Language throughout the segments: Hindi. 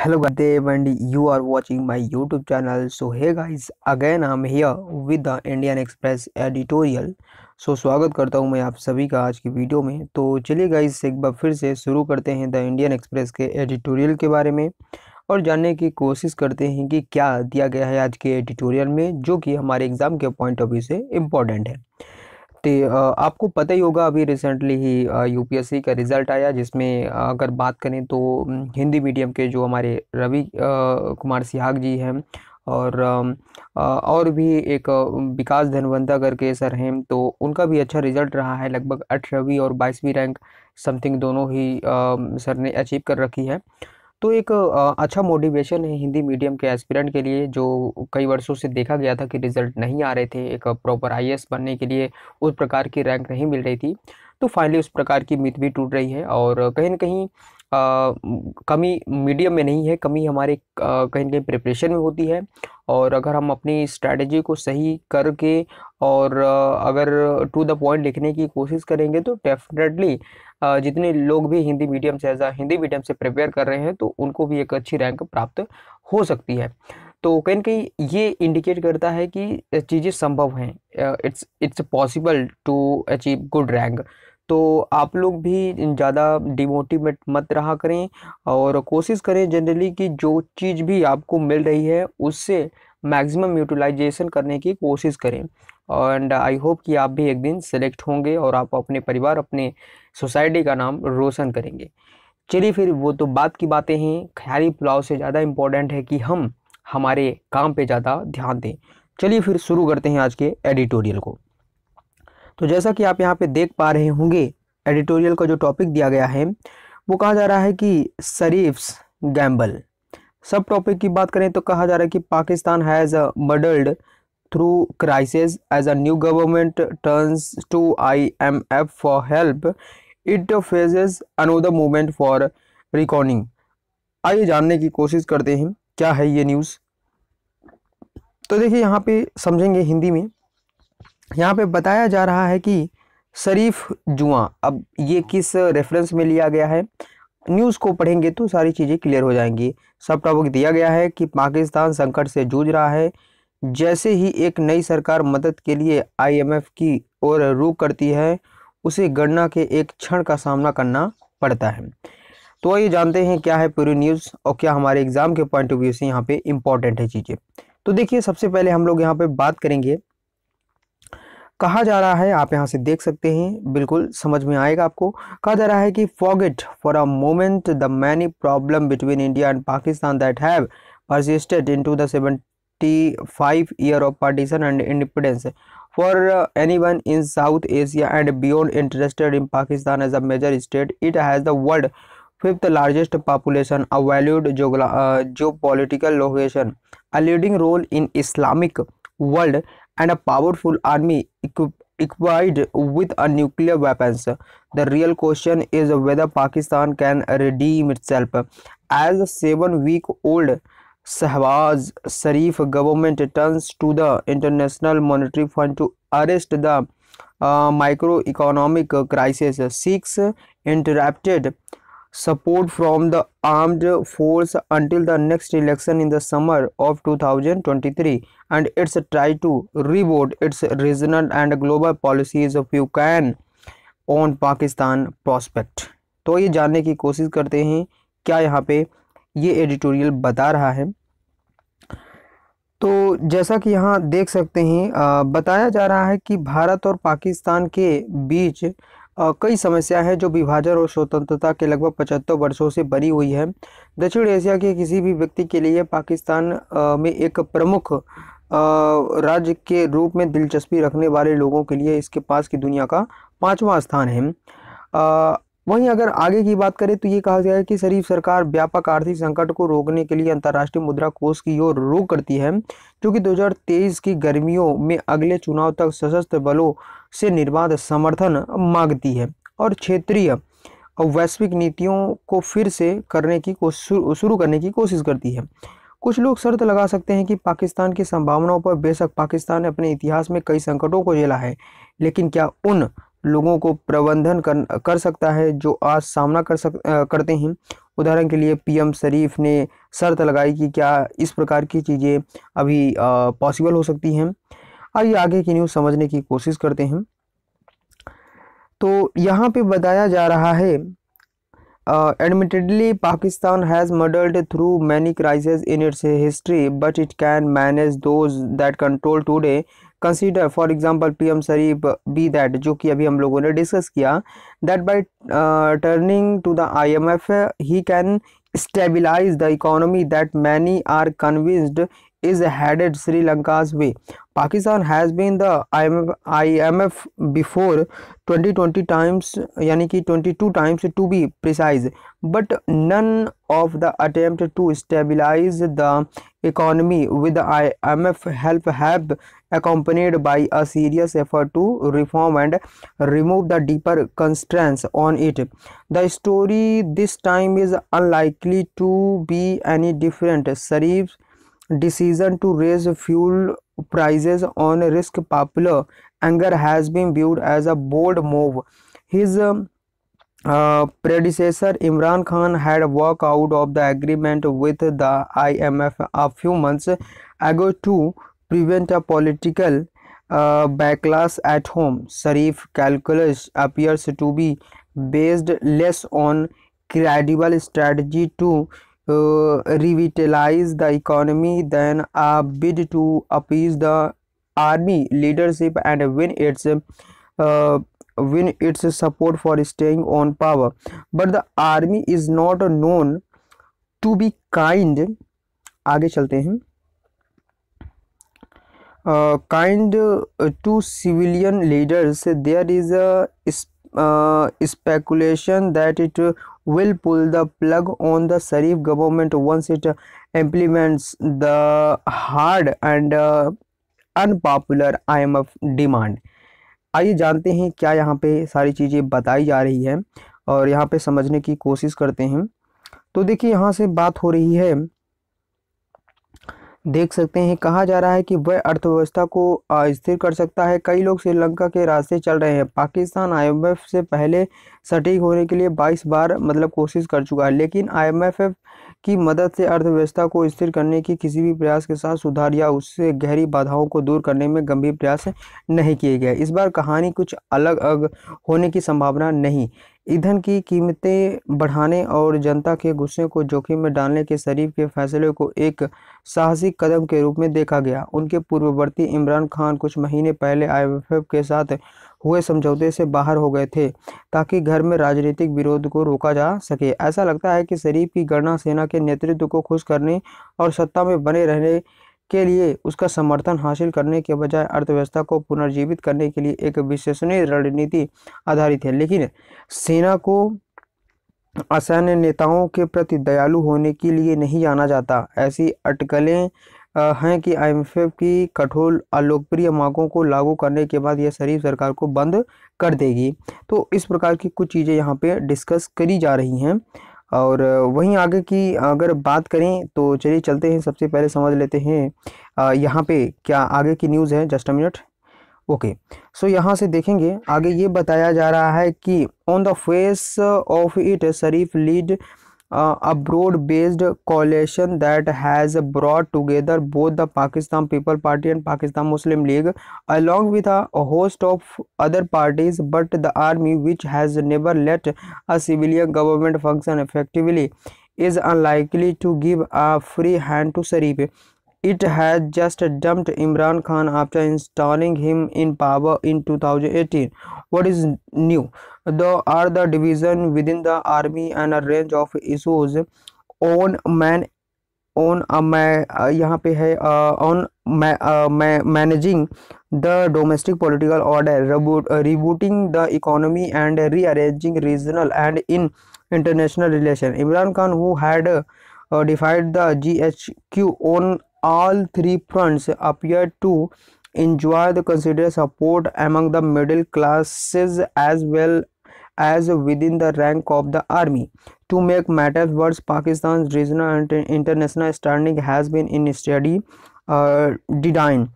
hello and you are watching my YouTube channel so so guys again I am here with the Indian Express editorial so स्वागत करता हूं मैं आप सभी का आज की वीडियो में तो चलिए गाइस एक बार फिर से शुरू करते हैं द इंडियन एक्सप्रेस के एडिटोरियल के बारे में और जानने की कोशिश करते हैं कि क्या दिया गया है आज के एडिटोरियल में जो कि हमारे एग्ज़ाम के पॉइंट ऑफ व्यू से इम्पॉर्टेंट है जी आपको पता ही होगा अभी रिसेंटली ही यूपीएससी का रिज़ल्ट आया जिसमें अगर बात करें तो हिंदी मीडियम के जो हमारे रवि कुमार सिहाग जी हैं और और भी एक विकास धनवंता करके सर हैं तो उनका भी अच्छा रिज़ल्ट रहा है लगभग अठारहवीं और बाईसवीं रैंक समथिंग दोनों ही सर ने अचीव कर रखी है तो एक अच्छा मोटिवेशन है हिंदी मीडियम के एस्पिरेंट के लिए जो कई वर्षों से देखा गया था कि रिजल्ट नहीं आ रहे थे एक प्रॉपर आई बनने के लिए उस प्रकार की रैंक नहीं मिल रही थी तो फाइनली उस प्रकार की मित भी टूट रही है और कहीं ना कहीं आ, कमी मीडियम में नहीं है कमी हमारे कहीं ना कहीं प्रिपरेशन में होती है और अगर हम अपनी स्ट्रैटेजी को सही करके और अगर टू द पॉइंट लिखने की कोशिश करेंगे तो डेफिनेटली जितने लोग भी हिंदी मीडियम से ऐसा हिंदी मीडियम से प्रिपेयर कर रहे हैं तो उनको भी एक अच्छी रैंक प्राप्त हो सकती है तो कहीं ना कहीं ये इंडिकेट करता है कि चीज़ें संभव हैं it's it's possible to achieve good rank तो आप लोग भी ज़्यादा डिमोटिवेट मत रहा करें और कोशिश करें जनरली कि जो चीज़ भी आपको मिल रही है उससे मैक्सिमम यूटिलाइजेशन करने की कोशिश करें एंड आई होप कि आप भी एक दिन सेलेक्ट होंगे और आप अपने परिवार अपने सोसाइटी का नाम रोशन करेंगे चलिए फिर वो तो बात की बातें हैं ख्याली पुलाव से ज़्यादा इम्पोर्टेंट है कि हम हमारे काम पे ज़्यादा ध्यान दें चलिए फिर शुरू करते हैं आज के एडिटोरियल को तो जैसा कि आप यहाँ पे देख पा रहे होंगे एडिटोरियल का जो टॉपिक दिया गया है वो कहा जा रहा है कि शरीफ्स गैम्बल सब टॉपिक की बात करें तो कहा जा रहा है कि Pakistan has muddled through crisis as a new government turns to I M F for help it faces another movement for recording आइए जानने की कोशिश करते हैं क्या है ये न्यूज़ तो देखिए यहाँ पे समझेंगे हिंदी में यहाँ पे बताया जा रहा है कि शरीफ जुआ अब ये किस रेफरेंस में लिया गया है न्यूज़ को पढ़ेंगे तो सारी चीज़ें क्लियर हो जाएंगी सब टॉपिक दिया गया है कि पाकिस्तान संकट से जूझ रहा है जैसे ही एक नई सरकार मदद के लिए आईएमएफ की ओर रुख करती है उसे गणना के एक क्षण का सामना करना पड़ता है तो ये जानते हैं क्या है पूरी न्यूज़ और क्या हमारे एग्ज़ाम के पॉइंट ऑफ व्यू से यहाँ पे इम्पॉर्टेंट है चीज़ें तो देखिए सबसे पहले हम लोग यहाँ पे बात करेंगे कहा जा रहा है आप यहाँ से देख सकते हैं बिल्कुल समझ में आएगा आपको कहा जा रहा है कि forget for a moment the many problem between India and Pakistan that have persisted into the seventy five year of partition and independence for anyone in South Asia and beyond interested in Pakistan as a major state it has the world fifth largest population a valued जोग्ला geopolitical location a leading role in Islamic world and a powerful army equipped with a nuclear weapons the real question is whether pakistan can redeem itself as the 7 week old Shahbaz Sharif government turns to the International Monetary Fund to arrest the uh, microeconomic crisis. Six interrupted support from the armed force until the next election in the summer of 2023 and it's try to reboot its regional and global policies of Ukraine on Pakistan prospect तो ये जानने की कोशिश करते हैं क्या यहाँ पे ये एडिटोरियल बता रहा है तो जैसा कि यहाँ देख सकते हैं आ, बताया जा रहा है कि भारत और पाकिस्तान के बीच कई समस्याएं हैं जो विभाजन और स्वतंत्रता के लगभग पचहत्तर वर्षों से बनी हुई है दक्षिण एशिया के किसी भी व्यक्ति के लिए पाकिस्तान में एक प्रमुख राज्य के रूप में दिलचस्पी रखने वाले लोगों के लिए इसके पास की दुनिया का पाँचवा स्थान है वहीं अगर आगे की बात करें तो ये कहा गया है कि शरीफ सरकार व्यापक आर्थिक संकट को रोकने के लिए अंतर्राष्ट्रीय मुद्रा कोष की ओर रुख करती है जो कि 2023 की गर्मियों में अगले चुनाव तक सशस्त्र बलों से निर्बाध समर्थन मांगती है और क्षेत्रीय वैश्विक नीतियों को फिर से करने की कोशिश शुरू करने की कोशिश करती है कुछ लोग शर्त लगा सकते हैं कि पाकिस्तान की संभावनाओं पर बेशक पाकिस्तान ने अपने इतिहास में कई संकटों को झेला है लेकिन क्या उन लोगों को प्रबंधन कर कर सकता है जो आज सामना कर सक करते हैं उदाहरण के लिए पीएम शरीफ ने शर्त लगाई कि क्या इस प्रकार की चीज़ें अभी पॉसिबल हो सकती हैं आइए आगे की न्यूज़ समझने की कोशिश करते हैं तो यहाँ पे बताया जा रहा है admittedly Pakistan has murdered through many crisis in its history but it can manage those that control today consider for example PM Sharif be that जो कि अभी हम लोगों ने डिस्कस किया that by turning to the IMF he can stabilise the economy that many are convinced is headed Sri Lanka's way. Pakistan has been the IMF, IMF before 2020 times, yani ki 22 times to be precise, but none of the attempt to stabilize the economy with the IMF help have accompanied by a serious effort to reform and remove the deeper constraints on it. The story this time is unlikely to be any different. Sharif's decision to raise fuel prices on risk popular anger has been viewed as a bold move. His um, uh, predecessor Imran Khan had walked out of the agreement with the IMF a few months ago to prevent a political uh, backlash at home. Sharif calculus appears to be based less on credible strategy to revitalize the economy than a bid to appease the army leadership and win its uh, win its support for staying on power but the army is not known to be kind आगे चलते हैं uh, Kind to civilian leaders there is speculation that it will pull the plug on the Sharif government once it implements the hard and unpopular I M F demand आइए जानते हैं क्या यहाँ पे सारी चीज़ें बताई जा रही है और यहाँ पे समझने की कोशिश करते हैं तो देखिए यहाँ से बात हो रही है देख सकते हैं कहा जा रहा है कि वह अर्थव्यवस्था को अस्थिर कर सकता है कई लोग श्रीलंका के रास्ते चल रहे हैं पाकिस्तान आईएमएफ से पहले सटीक होने के लिए 22 बार मतलब कोशिश कर चुका है लेकिन आईएमएफ की मदद से अर्थव्यवस्था को स्थिर करने की किसी भी प्रयास के साथ सुधार या उससे गहरी बाधाओं को दूर करने में गंभीर प्रयास नहीं किए गए इस बार कहानी कुछ अलग अलग होने की संभावना नहीं ईंधन की कीमतें बढ़ाने और जनता के गुस्से को जोखिम में डालने के शरीफ के फैसले को एक साहसिक कदम के रूप में देखा गया उनके पूर्ववर्ती इमरान खान कुछ महीने पहले आई के साथ हुए समझौते से बाहर हो गए थे ताकि घर में राजनीतिक विरोध को रोका जा सके ऐसा लगता है कि शरीफ की गणना सेना के नेतृत्व को खुश करने और सत्ता में बने रहने के लिए उसका समर्थन हासिल करने के बजाय अर्थव्यवस्था को पुनर्जीवित करने के लिए एक विश्वसनीय रणनीति आधारित है लेकिन सेना को असैन्य नेताओं के प्रति दयालु होने के लिए नहीं जाना जाता ऐसी अटकलें हैं कि आईएमएफ की कठोर अलोकप्रिय मांगों को लागू करने के बाद यह शरीफ सरकार को बंद कर देगी तो इस प्रकार की कुछ चीज़ें यहाँ पे डिस्कस करी जा रही हैं और वहीं आगे की अगर बात करें तो चलिए चलते हैं सबसे पहले समझ लेते हैं यहाँ पे क्या आगे की न्यूज़ है just a minute okay so यहाँ से देखेंगे आगे ये बताया जा रहा है कि on the face of it Sharif lead uh, a broad-based coalition that has brought together both the Pakistan People Party and Pakistan Muslim League along with a, a host of other parties but the army which has never let a civilian government function effectively is unlikely to give a free hand to Sharif it had just dumped Imran Khan after installing him in power in 2018. What is new? though, are the division within the army and a range of issues on man on a uh, यहाँ पे है on managing the domestic political order, uh, rebooting the economy and rearranging regional and in international relations. Imran Khan, who had uh, defied the GHQ on all three fronts appear to enjoy the considered support among the middle classes as well as within the rank of the army. To make matters worse, Pakistan's regional and international standing has been in steady uh, decline.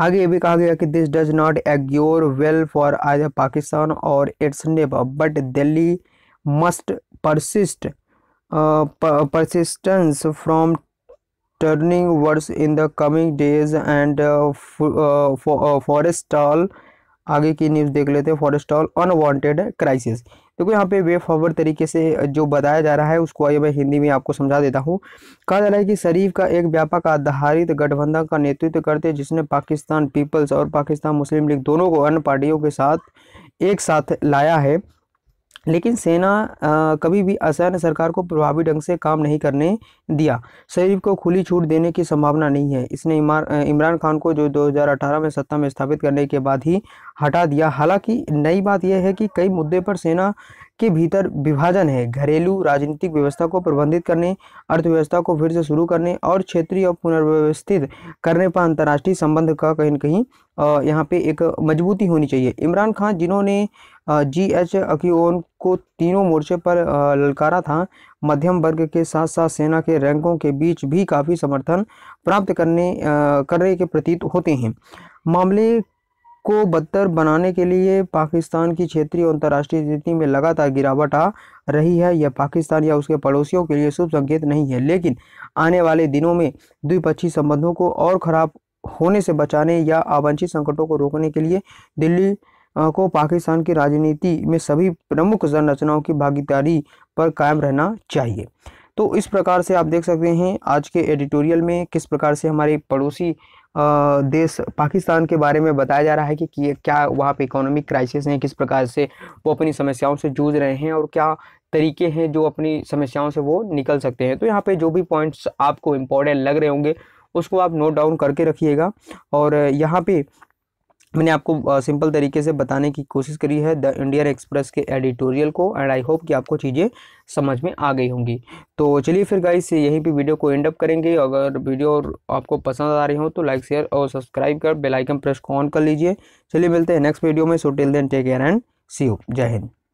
आगे ये भी कहा गया कि this does not augur well for either Pakistan और its neighbour but Delhi must persist persistence from turning worse in the coming days and uh, uh, uh, forestall आगे की न्यूज़ देख लेते हैं फॉरेस्टॉल अनवांटेड क्राइसिस देखो यहाँ पे वे फॉरवर्ड तरीके से जो बताया जा रहा है उसको आइए मैं हिंदी में आपको समझा देता हूँ कहा जा रहा है कि शरीफ का एक व्यापक आधारित गठबंधन का नेतृत्व करते जिसने पाकिस्तान पीपल्स और पाकिस्तान मुस्लिम लीग दोनों को अन्य पार्टियों के साथ एक साथ लाया है लेकिन सेना आ, कभी भी असहन सरकार को प्रभावी ढंग से काम नहीं करने दिया शरीफ को खुली छूट देने की संभावना नहीं है इसने इमरान खान को जो 2018 में सत्ता में स्थापित करने के बाद ही हटा दिया हालांकि नई बात यह है कि कई मुद्दे पर सेना के भीतर विभाजन है घरेलू राजनीतिक व्यवस्था को प्रबंधित करने अर्थव्यवस्था को फिर से शुरू करने और क्षेत्रीय और पुनर्व्यवस्थित करने पर अंतर्राष्ट्रीय संबंध का कहीं ना कहीं यहाँ पे एक मजबूती होनी चाहिए इमरान खान जिन्होंने जी एच अकीओन को तीनों मोर्चे पर ललकारा था मध्यम वर्ग के साथ साथ सेना के रैंकों के बीच भी काफ़ी समर्थन प्राप्त करने करने के प्रतीत होते हैं मामले को बदतर बनाने के लिए पाकिस्तान की क्षेत्रीय और अंतर्राष्ट्रीय स्थिति में लगातार गिरावट आ रही है यह पाकिस्तान या उसके पड़ोसियों के लिए शुभ संकेत नहीं है लेकिन आने वाले दिनों में द्विपक्षीय संबंधों को और खराब होने से बचाने या आवंछित संकटों को रोकने के लिए दिल्ली को पाकिस्तान की राजनीति में सभी प्रमुख संरचनाओं की भागीदारी पर कायम रहना चाहिए तो इस प्रकार से आप देख सकते हैं आज के एडिटोरियल में किस प्रकार से हमारे पड़ोसी देश पाकिस्तान के बारे में बताया जा रहा है कि, कि क्या वहाँ पे इकोनॉमिक क्राइसिस हैं किस प्रकार से वो अपनी समस्याओं से जूझ रहे हैं और क्या तरीके हैं जो अपनी समस्याओं से वो निकल सकते हैं तो यहाँ पे जो भी पॉइंट्स आपको इम्पोर्टेंट लग रहे होंगे उसको आप नोट डाउन करके रखिएगा और यहाँ पे मैंने आपको सिंपल तरीके से बताने की कोशिश करी है द इंडियन एक्सप्रेस के एडिटोरियल को एंड आई होप कि आपको चीज़ें समझ में आ गई होंगी तो चलिए फिर गाइस यहीं पे वीडियो को एंड अप करेंगे अगर वीडियो आपको पसंद आ रही हो तो लाइक शेयर और सब्सक्राइब कर बेलाइकन प्रेस को ऑन कर लीजिए चलिए मिलते हैं नेक्स्ट वीडियो में so till then take care and see you जय हिंद